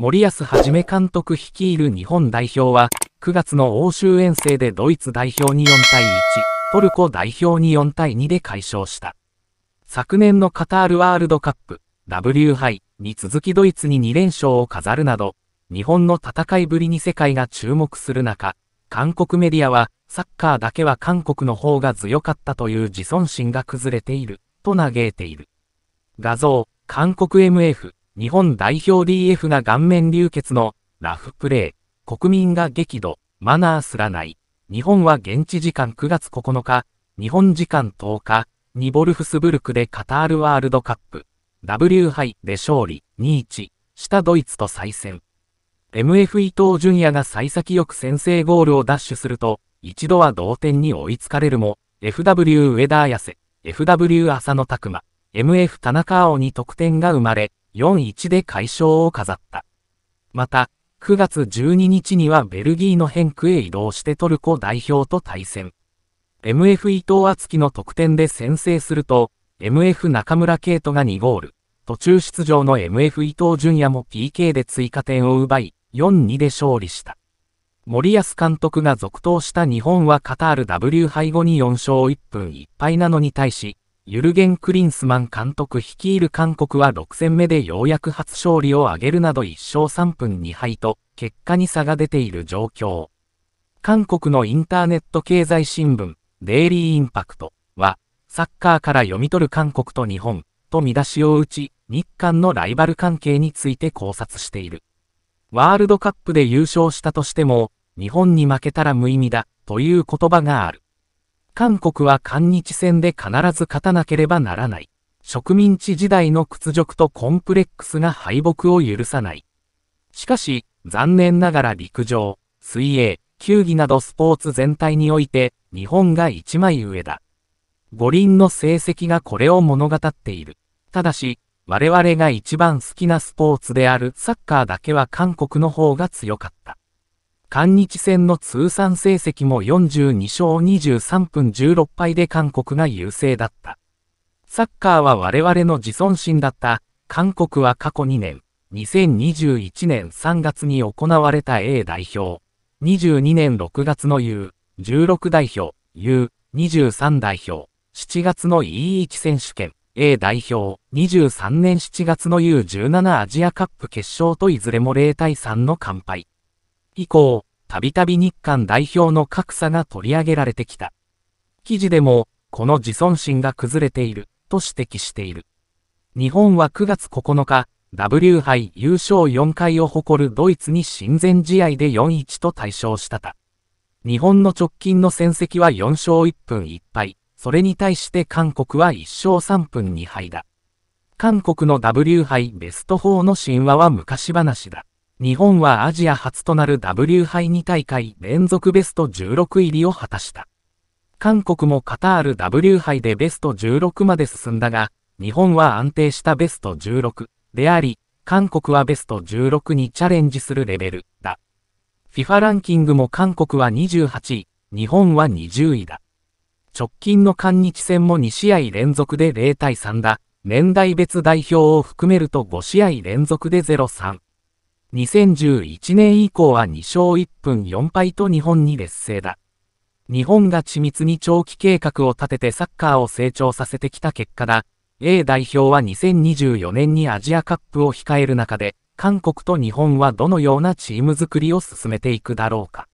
森保一監督率いる日本代表は、9月の欧州遠征でドイツ代表に4対1、トルコ代表に4対2で解消した。昨年のカタールワールドカップ、W 杯に続きドイツに2連勝を飾るなど、日本の戦いぶりに世界が注目する中、韓国メディアは、サッカーだけは韓国の方が強かったという自尊心が崩れている、と嘆いている。画像、韓国 MF、日本代表 DF が顔面流血のラフプレー、国民が激怒、マナーすらない。日本は現地時間9月9日、日本時間10日、ニボルフスブルクでカタールワールドカップ、W 杯で勝利、2-1、したドイツと再戦。MF 伊藤純也が幸先よく先制ゴールをダッシュすると、一度は同点に追いつかれるも、FW 上田綾瀬、FW 浅野拓磨、MF 田中青に得点が生まれ、4-1で快勝を飾った。また、9月12日にはベルギーのヘンクへ移動してトルコ代表と対戦。MF 伊藤敦樹の得点で先制すると、MF 中村圭斗が2ゴール、途中出場の MF 伊藤淳也も PK で追加点を奪い、4-2で勝利した。森保監督が続投した日本はカタール W 杯後に4勝1分1敗なのに対し、ユルゲン・クリンスマン監督率いる韓国は6戦目でようやく初勝利を挙げるなど1勝3分2敗と、結果に差が出ている状況。韓国のインターネット経済新聞、デイリーインパクトは、サッカーから読み取る韓国と日本、と見出しを打ち、日韓のライバル関係について考察している。ワールドカップで優勝したとしても、日本に負けたら無意味だ、という言葉がある。韓国は韓日戦で必ず勝たなければならない。植民地時代の屈辱とコンプレックスが敗北を許さない。しかし、残念ながら陸上、水泳、球技などスポーツ全体において、日本が一枚上だ。五輪の成績がこれを物語っている。ただし、我々が一番好きなスポーツであるサッカーだけは韓国の方が強かった。韓日戦の通算成績も42勝23分16敗で韓国が優勢だった。サッカーは我々の自尊心だった。韓国は過去2年、2021年3月に行われた A 代表、22年6月の U、16代表、U、23代表、7月の E1 選手権、A 代表、23年7月の U17 アジアカップ決勝といずれも0対3の完敗。以降、たびたび日韓代表の格差が取り上げられてきた。記事でも、この自尊心が崩れている、と指摘している。日本は9月9日、W 杯優勝4回を誇るドイツに親善試合で4-1と対象したた。日本の直近の戦績は4勝1分1敗、それに対して韓国は1勝3分2敗だ。韓国の W 杯ベスト4の神話は昔話だ。日本はアジア初となる W 杯2大会連続ベスト16入りを果たした。韓国もカタール W 杯でベスト16まで進んだが、日本は安定したベスト16であり、韓国はベスト16にチャレンジするレベルだ。FIFA ランキングも韓国は28位、日本は20位だ。直近の韓日戦も2試合連続で0対3だ。年代別代表を含めると5試合連続で0、3。2011年以降は2勝1分4敗と日本に劣勢だ。日本が緻密に長期計画を立ててサッカーを成長させてきた結果だ。A 代表は2024年にアジアカップを控える中で、韓国と日本はどのようなチーム作りを進めていくだろうか。